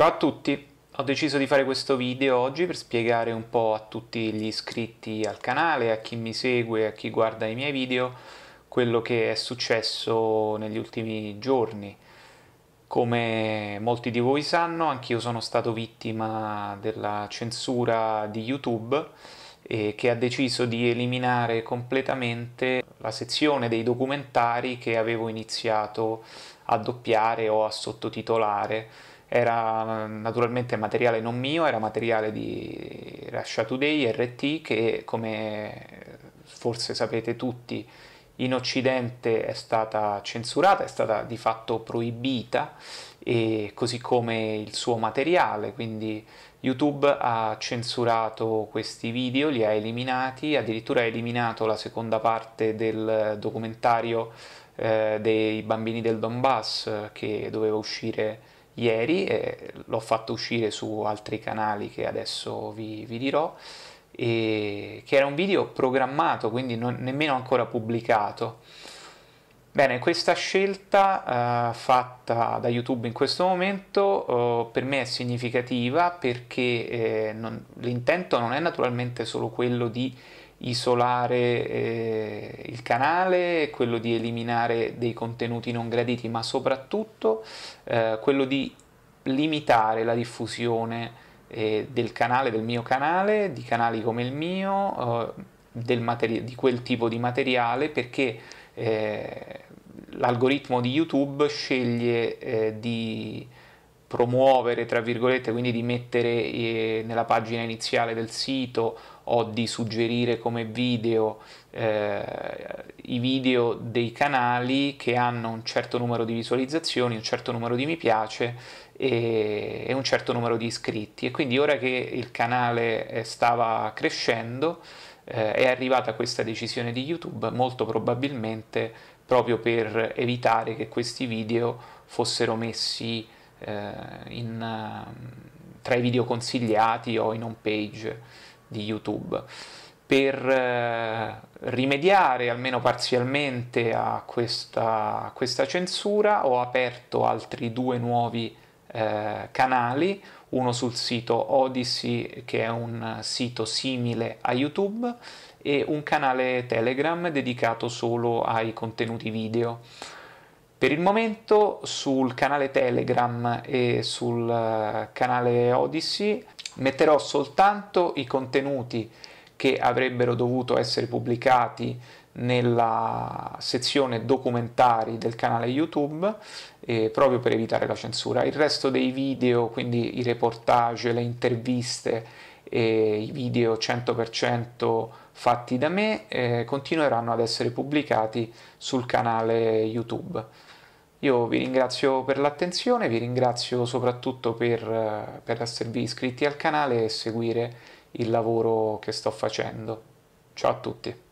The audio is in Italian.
Ciao a tutti, ho deciso di fare questo video oggi per spiegare un po' a tutti gli iscritti al canale, a chi mi segue, a chi guarda i miei video, quello che è successo negli ultimi giorni. Come molti di voi sanno, anch'io sono stato vittima della censura di YouTube eh, che ha deciso di eliminare completamente la sezione dei documentari che avevo iniziato a doppiare o a sottotitolare era mm, naturalmente materiale non mio, era materiale di Russia Today, RT, che come forse sapete tutti in Occidente è stata censurata, è stata di fatto proibita, così come il suo materiale, quindi YouTube ha censurato questi video, li ha eliminati, addirittura ha eliminato la seconda parte del documentario eh, dei bambini del Donbass che doveva uscire ieri, eh, l'ho fatto uscire su altri canali che adesso vi, vi dirò, e che era un video programmato, quindi non, nemmeno ancora pubblicato. Bene, questa scelta uh, fatta da YouTube in questo momento uh, per me è significativa perché eh, non, l'intento non è naturalmente solo quello di isolare eh, il canale, quello di eliminare dei contenuti non graditi, ma soprattutto eh, quello di limitare la diffusione eh, del canale, del mio canale, di canali come il mio, eh, materi- di quel tipo di materiale, perché eh, l'algoritmo di YouTube sceglie eh, di promuovere, tra virgolette, quindi di mettere eh, nella pagina iniziale del sito o di suggerire come video eh, i video dei canali che hanno un certo numero di visualizzazioni, un certo numero di mi piace e, e un certo numero di iscritti. E quindi ora che il canale eh, stava crescendo eh, è arrivata questa decisione di YouTube, molto probabilmente proprio per evitare che questi video fossero messi eh, in, eh, tra i video consigliati o in home page di YouTube. Per eh, rimediare almeno parzialmente a questa, a questa, censura ho aperto altri due nuovi eh, canali, uno sul sito Odyssey che è un sito simile a YouTube e un canale Telegram dedicato solo ai contenuti video. Per il momento sul canale Telegram e sul eh, canale Odyssey metterò soltanto i contenuti che avrebbero dovuto essere pubblicati nella sezione documentari del canale YouTube eh, proprio per evitare la censura. Il resto dei video, quindi i reportage, le interviste e i video 100% fatti da me eh, continueranno ad essere pubblicati sul canale YouTube. Io vi ringrazio per l'attenzione, vi ringrazio soprattutto per, eh, per esservi iscritti al canale e seguire il lavoro che sto facendo. Ciao a tutti!